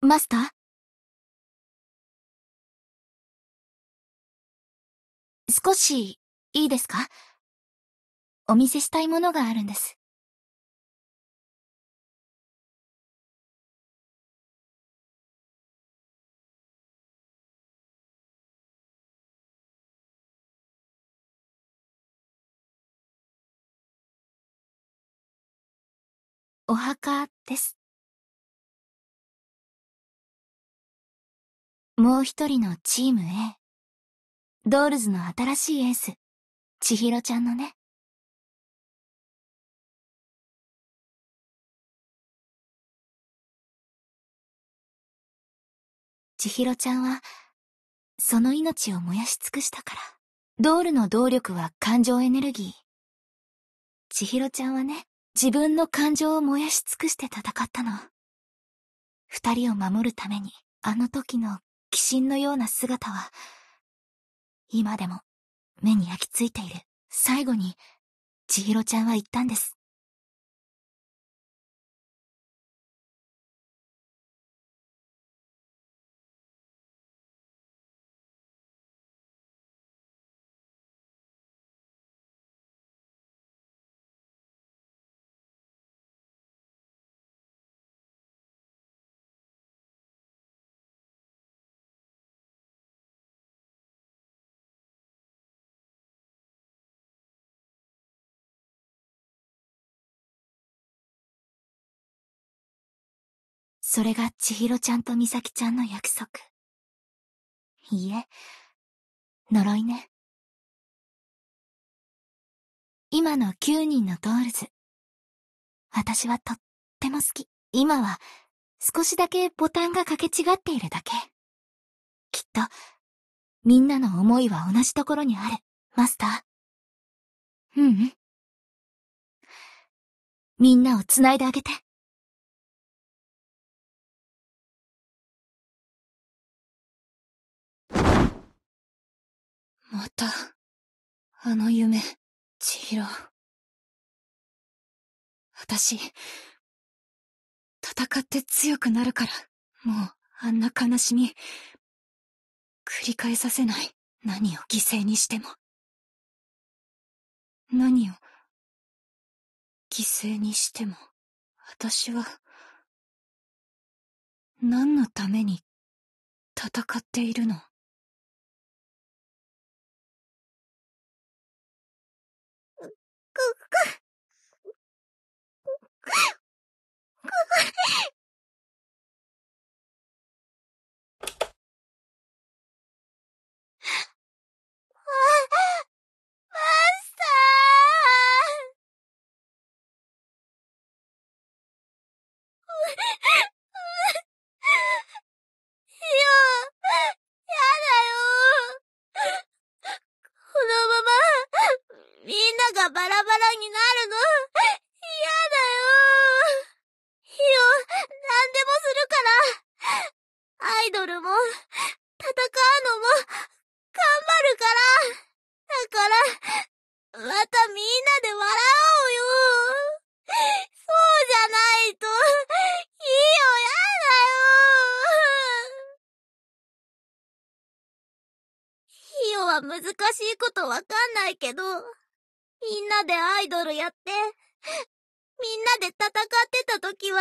マスター少し、いいですかお見せしたいものがあるんです。お墓です。もう一人のチーム A。ドールズの新しいエース、千尋ちゃんのね。千尋ちゃんは、その命を燃やし尽くしたから。ドールの動力は感情エネルギー。千尋ちゃんはね、自分の感情を燃やし尽くして戦ったの。二人を守るために、あの時の鬼神のような姿は、今でも目に焼き付いている。最後に、千尋ちゃんは言ったんです。それが千尋ちゃんと美咲ちゃんの約束。いいえ、呪いね。今の9人のドールズ。私はとっても好き。今は少しだけボタンがかけ違っているだけ。きっと、みんなの思いは同じところにある、マスター。ううん。みんなを繋いであげて。また、あの夢、千尋。私、戦って強くなるから、もう、あんな悲しみ、繰り返させない。何を犠牲にしても。何を、犠牲にしても、私は、何のために、戦っているのがバラバラになるの。嫌だよ。ひよ、何でもするから。アイドルも、戦うのも、頑張るから。だから、またみんなで笑おうよ。そうじゃないと、ひよやだよ。ひよは難しいことわかんないけど、みんなでアイドルやって、みんなで戦ってた時は、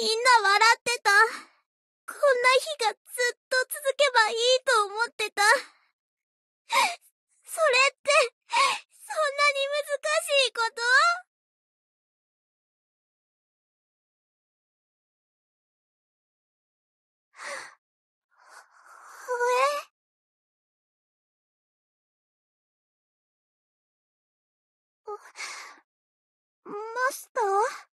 みんな笑ってた。マスター